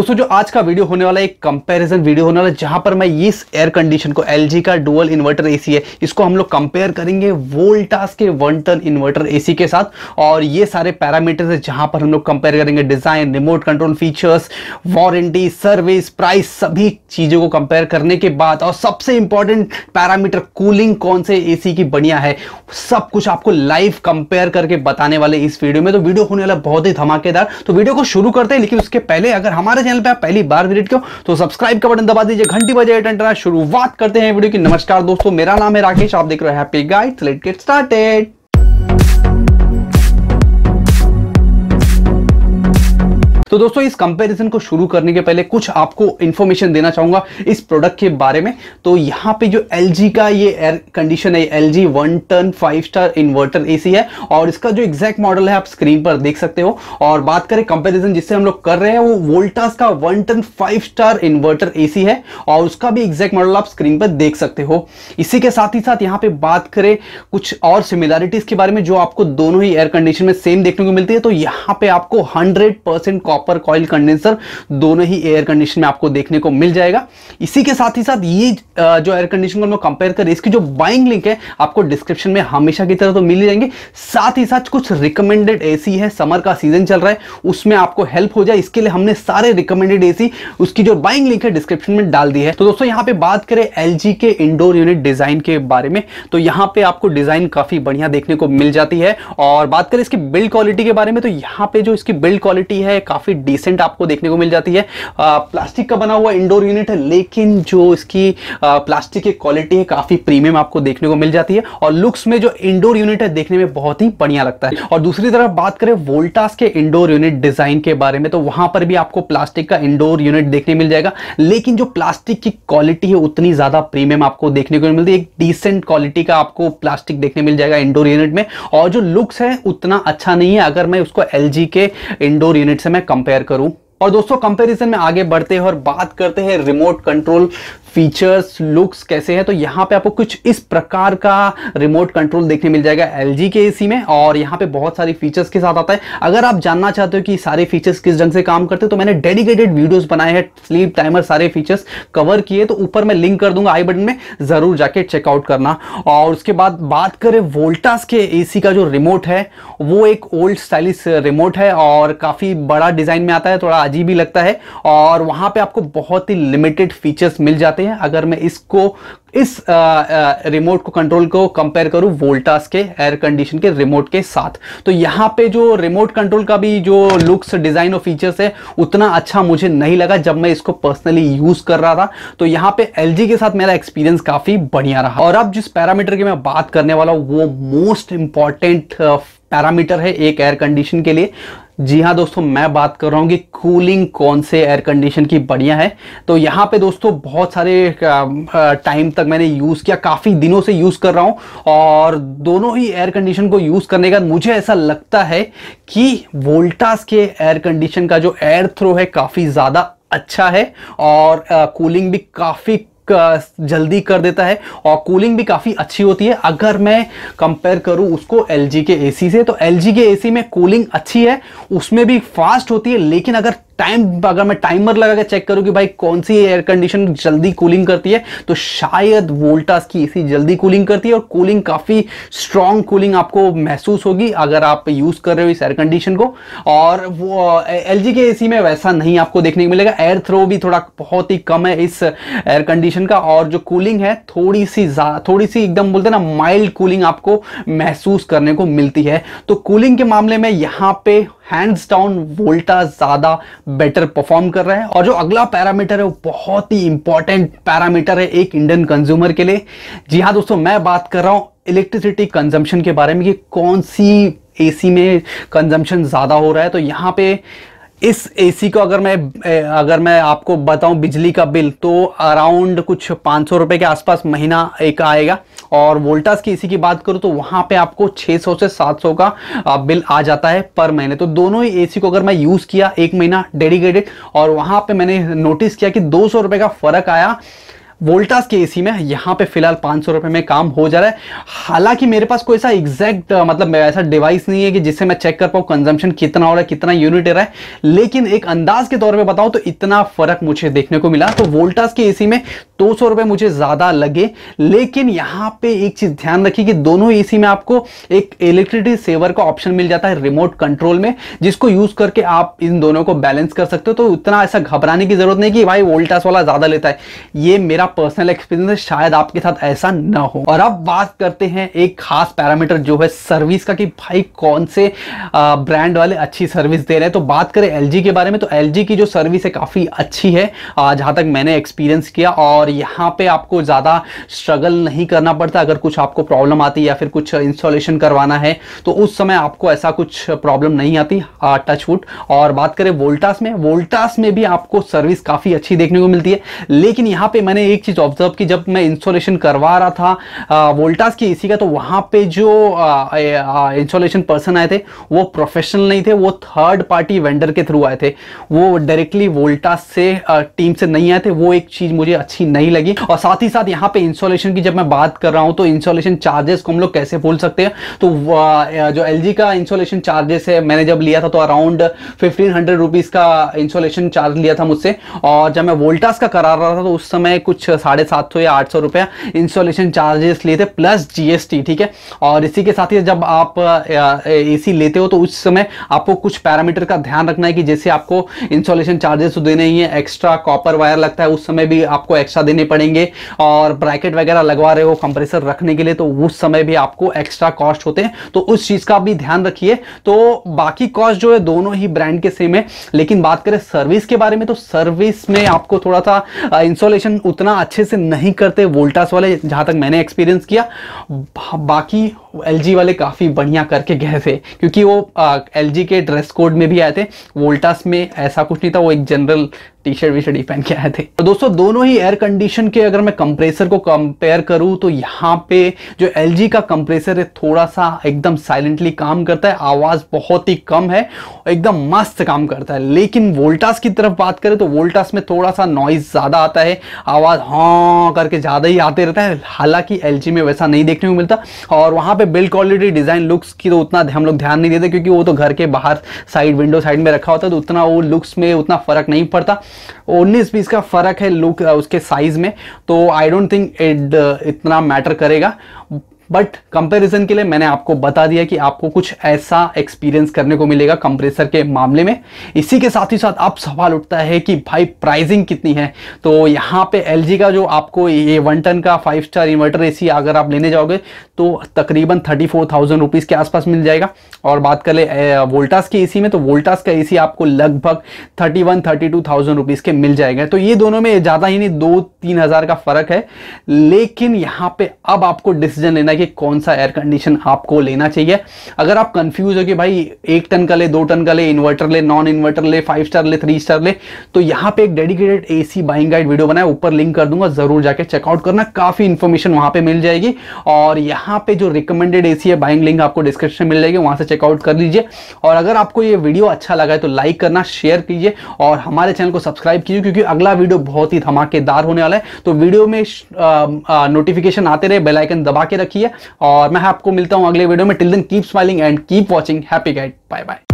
दोस्तों जो आज का वीडियो होने वाला एक कंपैरिजन वीडियो होने वाला है जहां पर मैं इस एयर कंडीशन को एलजी का डुअल इन्वर्टर एसी है इसको हम लोग कंपेयर करेंगे वोल्टास के वन टन इन्वर्टर एसी के साथ और ये सारे पैरामीटर्स है जहां पर हम लोग कंपेयर करेंगे design remote control features warranty service price सभी चीजों को कंपेयर करने के बाद और सबसे इंपॉर्टेंट पैरामीटर कूलिंग कौन से ए की बढ़िया है सब कुछ आपको लाइव कंपेयर करके बताने वाले इस वीडियो में तो वीडियो होने वाला बहुत ही धमाकेदार तो वीडियो को शुरू करते हैं लेकिन उसके पहले अगर हमारे चैनल पे आप पहली बार विजिट क्यों तो सब्सक्राइब का बटन दबा दीजिए घंटी बजे शुरुआत करते हैं वीडियो की नमस्कार दोस्तों मेरा नाम है राकेश आप देख रहे हैं happy guide let get started तो दोस्तों इस कंपैरिजन को शुरू करने के पहले कुछ आपको इन्फॉर्मेशन देना चाहूंगा इस प्रोडक्ट के बारे में तो यहाँ पे जो एल का ये एयर कंडीशन है L G one ton five star inverter uh है और इसका जो एग्जैक्ट मॉडल है आप स्क्रीन पर देख सकते हो और बात करें कंपेरिजन जिससे हम लोग कर रहे हैं वो वोल्टास का one ton five star inverter uh है और उसका भी एग्जैक्ट मॉडल आप स्क्रीन पर देख सकते हो इसी के साथ ही साथ यहाँ पे बात करें कुछ और सिमिलैरिटीज के बारे में जो आपको दोनों ही एयर कंडीशन में सेम देखने को मिलती है तो यहाँ पे आपको hundred percent copper coil condenser दोनों ही एयर कंडीशन में आपको देखने को मिल जाएगा इसी के साथ ही साथ ये जो एयर कंडीशन को कंपेयर कर इसकी जो बाइंग लिंक है आपको डिस्क्रिप्शन में हमेशा की तरह तो मिल जाएंगे साथ ही साथ कुछ रिकमेंडेड ए है समर का सीजन चल रहा है उसमें आपको हेल्प हो जाए इसके लिए हमने सारे रिकमेंडेड ए उसकी जो बाइंग लिंक है डिस्क्रिप्शन में डाल दी है तो दोस्तों यहाँ पे बात करें एल के इंडोर यूनिट डिजाइन के बारे में तो यहाँ पे आपको डिजाइन काफी बढ़िया देखने को मिल जाती है और बात करें इसकी बिल्ड क्वालिटी के बारे में तो यहाँ पे जो इसकी बिल्ड क्वालिटी है काफी काफ़ी डिसेंट आपको देखने को मिल जाती है आ, प्लास्टिक का बना हुआ इंडोर यूनिट है लेकिन जो इसकी आ, प्लास्टिक की क्वालिटी है काफ़ी प्रीमियम आपको देखने को मिल जाती है और लुक्स में जो इंडोर यूनिट है देखने में बहुत ही बढ़िया लगता है और दूसरी तरफ बात करें वोल्टास के इंडोर यूनिट डिज़ाइन के बारे में तो वहां पर भी आपको प्लास्टिक का इंडोर यूनिट देखने मिल जाएगा लेकिन जो प्लास्टिक की क्वालिटी है उतनी ज़्यादा प्रीमियम आपको देखने को मिलती है एक डिसेंट क्वालिटी का आपको प्लास्टिक देखने मिल जाएगा इंडोर यूनिट में और जो लुक्स है उतना अच्छा नहीं है अगर मैं उसको एल के इंडोर यूनिट से मैं कंपेयर करूं और दोस्तों कंपैरिजन में आगे बढ़ते हैं और बात करते हैं रिमोट कंट्रोल फीचर्स लुक्स कैसे हैं तो यहाँ पे आपको कुछ इस प्रकार का रिमोट कंट्रोल देखने मिल जाएगा एल के एसी में और यहाँ पे बहुत सारी फीचर्स के साथ आता है अगर आप जानना चाहते हो कि सारे फीचर्स किस ढंग से काम करते हैं तो मैंने डेडिकेटेड वीडियोस बनाए हैं स्लीप टाइमर सारे फीचर्स कवर किए तो ऊपर मैं लिंक कर दूंगा आई बटन में ज़रूर जाके चेकआउट करना और उसके बाद बात करें वोल्टास के एसी का जो रिमोट है वो एक ओल्ड स्टाइलिश रिमोट है और काफ़ी बड़ा डिज़ाइन में आता है थोड़ा अजीब ही लगता है और वहां पे आपको बहुत ही लिमिटेड फीचर्स मिल जाते हैं अगर मैं इसको इस आ, आ, रिमोट को कंट्रोल को कंपेयर करूं वोल्टास के एयर कंडीशन के रिमोट के साथ तो यहाँ पे जो रिमोट कंट्रोल का भी जो लुक्स डिज़ाइन और फीचर्स है उतना अच्छा मुझे नहीं लगा जब मैं इसको पर्सनली यूज़ कर रहा था तो यहाँ पे एल के साथ मेरा एक्सपीरियंस काफ़ी बढ़िया रहा और अब जिस पैरामीटर की मैं बात करने वाला हूँ वो मोस्ट इम्पॉर्टेंट पैरामीटर है एक एयर कंडीशन के लिए जी हाँ दोस्तों मैं बात कर रहा हूँ कि कूलिंग कौन से एयर कंडीशन की बढ़िया है तो यहाँ पे दोस्तों बहुत सारे टाइम तक मैंने यूज़ किया काफ़ी दिनों से यूज़ कर रहा हूँ और दोनों ही एयर कंडीशन को यूज़ करने का मुझे ऐसा लगता है कि वोल्टास के एयर कंडीशन का जो एयर थ्रो है काफ़ी ज़्यादा अच्छा है और कूलिंग भी काफ़ी जल्दी कर देता है और कूलिंग भी काफ़ी अच्छी होती है अगर मैं कंपेयर करूं उसको एल के एसी से तो एल के एसी में कूलिंग अच्छी है उसमें भी फास्ट होती है लेकिन अगर टाइम अगर मैं टाइमर लगा के चेक करूं कि भाई कौन सी एयर कंडीशन जल्दी कूलिंग करती है तो शायद वोल्टास की एसी जल्दी कूलिंग करती है और कूलिंग काफ़ी स्ट्रॉन्ग कूलिंग आपको महसूस होगी अगर आप यूज़ कर रहे हो इस एयर कंडीशन को और वो एल के एसी में वैसा नहीं आपको देखने को मिलेगा एयर थ्रो भी थोड़ा बहुत ही कम है इस एयर कंडीशन का और जो कूलिंग है थोड़ी सी थोड़ी सी एकदम बोलते ना माइल्ड कूलिंग आपको महसूस करने को मिलती है तो कूलिंग के मामले में यहाँ पे हैंड्स डाउन वोल्टा ज़्यादा बेटर परफॉर्म कर रहा है और जो अगला पैरामीटर है वो बहुत ही इंपॉर्टेंट पैरामीटर है एक इंडियन कंज्यूमर के लिए जी हाँ दोस्तों मैं बात कर रहा हूँ इलेक्ट्रिसिटी कंजम्पशन के बारे में कि कौन सी एसी में कंजम्पशन ज़्यादा हो रहा है तो यहाँ पे इस एसी को अगर मैं अगर मैं आपको बताऊं बिजली का बिल तो अराउंड कुछ पाँच सौ के आसपास महीना एक आएगा और वोल्टास की एसी की बात करूं तो वहां पे आपको 600 से 700 का बिल आ जाता है पर महीने तो दोनों ही एसी को अगर मैं यूज़ किया एक महीना डेडिकेटेड और वहां पे मैंने नोटिस किया कि दो सौ का फ़र्क आया वोल्टास के एसी में यहाँ पे फिलहाल पाँच सौ रुपए में काम हो जा रहा है हालांकि मेरे पास कोई ऐसा एग्जैक्ट मतलब ऐसा डिवाइस नहीं है कि जिससे मैं चेक कर पाऊँ कंजम्पशन कितना हो रहा है कितना यूनिट रहा है लेकिन एक अंदाज के तौर पर बताऊँ तो इतना फ़र्क मुझे देखने को मिला तो वोल्टास के ए में दो सौ रुपए मुझे ज़्यादा लगे लेकिन यहाँ पर एक चीज़ ध्यान रखिए कि दोनों ए में आपको एक इलेक्ट्रिसिटी सेवर का ऑप्शन मिल जाता है रिमोट कंट्रोल में जिसको यूज़ करके आप इन दोनों को बैलेंस कर सकते हो तो उतना ऐसा घबराने की ज़रूरत नहीं कि भाई वोल्टास वाला ज़्यादा लेता है ये मेरा मेरा पर्सनल एक्सपीरियंस है शायद आपके साथ ऐसा ना हो और अब बात करते हैं एक खास पैरामीटर जो है सर्विस का कि भाई कौन से ब्रांड वाले अच्छी सर्विस दे रहे हैं तो बात करें एल के बारे में तो एल की जो सर्विस है काफ़ी अच्छी है जहाँ तक मैंने एक्सपीरियंस किया और यहाँ पर आपको ज़्यादा स्ट्रगल नहीं करना पड़ता अगर कुछ आपको प्रॉब्लम आती है या फिर कुछ इंस्टॉलेशन करवाना है तो उस समय आपको ऐसा कुछ प्रॉब्लम नहीं आती टचवुड और बात करें वोल्टास में वोल्टास में भी आपको सर्विस काफ़ी अच्छी देखने को मिलती है लेकिन यहाँ पे मैंने एक चीज़ ऑब्जर्व की जब मैं इंस्टॉलेशन करवा रहा था वोल्टास की इसी का तो वहां पे जो इंस्टॉलेशन पर्सन आए थे वो प्रोफेशनल नहीं थे वो थर्ड पार्टी वेंडर के थ्रू आए थे वो डायरेक्टली वोल्टास से आ, टीम से नहीं आए थे वो एक चीज़ मुझे अच्छी नहीं लगी और साथ ही साथ यहाँ पे इंस्टॉलेशन की जब मैं बात कर रहा हूँ तो इंस्टॉलेशन चार्जेस को हम लोग कैसे बोल सकते हैं तो जो एल का इंस्टॉलेशन चार्जेस है मैंने जब लिया था तो अराउंड फिफ्टीन हंड्रेड का इंस्टॉलेशन चार्ज लिया था मुझसे और जब मैं वोल्टास का करा रहा था तो उस समय कुछ कुछ साढ़े सात सौ या आठ सौ रुपया इंस्टॉलेशन चार्जेस लिए थे प्लस जीएसटी ठीक है और इसी के साथ ही जब आप एसी लेते हो तो उस समय आपको कुछ पैरामीटर का ध्यान रखना है कि जैसे आपको इंस्टॉलेशन चार्जेस देने ही है एक्स्ट्रा कॉपर वायर लगता है उस समय भी आपको एक्स्ट्रा देने पड़ेंगे और ब्रैकेट वगैरह लगवा रहे हो कंप्रेसर रखने के लिए तो उस समय भी आपको एक्स्ट्रा कॉस्ट होते हैं तो उस चीज़ का भी ध्यान रखिए तो बाकी कॉस्ट जो है दोनों ही ब्रांड के सेम है लेकिन बात करें सर्विस के बारे में तो सर्विस में आपको थोड़ा सा इंस्टॉलेशन उतना उतना अच्छे से नहीं करते वोल्टास वाले जहाँ तक मैंने एक्सपीरियंस किया बाकी एल वाले काफ़ी बढ़िया करके गए थे क्योंकि वो एल के ड्रेस कोड में भी आए थे वोल्टास में ऐसा कुछ नहीं था वो एक general T shirt V shirt ही पहन के आए थे तो दोस्तों दोनों ही एयर कंडीशन के अगर मैं कंप्रेसर को कंपेयर करूँ तो यहाँ पे जो एल का कंप्रेसर है थोड़ा सा एकदम साइलेंटली काम करता है आवाज़ बहुत ही कम है एकदम मस्त काम करता है लेकिन वोल्टास की तरफ बात करें तो वोल्टास में थोड़ा सा नॉइज ज़्यादा आता है आवाज़ हाँ करके ज़्यादा ही आते रहता है हालांकि एल में वैसा नहीं देखने को मिलता और वहाँ पर बिल्ड क्वालिटी डिज़ाइन लुक्स की तो उतना हम लोग ध्यान नहीं देते क्योंकि वो तो घर के बाहर साइड विंडो साइड में रखा होता है तो उतना वो लुक्स में उतना फ़र्क नहीं पड़ता उन्नीस पीस का फ़र्क है लुक उसके साइज़ में तो आई डोंट थिंक इट इतना मैटर करेगा बट कंपैरिजन के लिए मैंने आपको बता दिया कि आपको कुछ ऐसा एक्सपीरियंस करने को मिलेगा कंप्रेसर के मामले में इसी के साथ ही साथ अब सवाल उठता है कि भाई प्राइसिंग कितनी है तो यहाँ पे एल का जो आपको ये वन टन का फाइव स्टार इन्वर्टर ए अगर आप लेने जाओगे तो तकरीबन थर्टी फोर थाउजेंड रुपीज़ के आसपास मिल जाएगा और बात कर ले वोल्टास के ए में तो वोल्टास का ए आपको लगभग thirty one thirty two thousand rupees के मिल जाएगा तो ये दोनों में ज़्यादा ही नहीं दो तीन हज़ार का फ़र्क है लेकिन यहाँ पे अब आपको डिसीजन लेना कि कि कौन सा एयर कंडीशन आपको लेना चाहिए अगर आप कंफ्यूज हो कि भाई एक टन का ले दो टन का ले इन्वर्टर ले नॉन इन्वर्टर ले फाइव स्टार ले थ्री स्टार ले तो यहाँ पे एक dedicated uh buying guide video बनाए ऊपर लिंक कर दूंगा जरूर जाकर चेकआउट करना काफी इन्फॉर्मेशन वहां पर मिल जाएगी और यहाँ पे जो रिकमेंडेड ए है बाइंग लिंक आपको डिस्क्रिप्शन मिल जाएगी वहां से चेकआउट कर लीजिए और अगर आपको ये वीडियो अच्छा लगा है तो लाइक करना शेयर कीजिए और हमारे चैनल को सब्सक्राइब कीजिए क्योंकि अगला वीडियो बहुत ही धमाकेदार होने वाला है तो वीडियो में नोटिफिकेशन आते रहे बेल आइकन दबा के रखिए और मैं आपको मिलता हूं अगले वीडियो में till then keep smiling and keep watching happy guide bye bye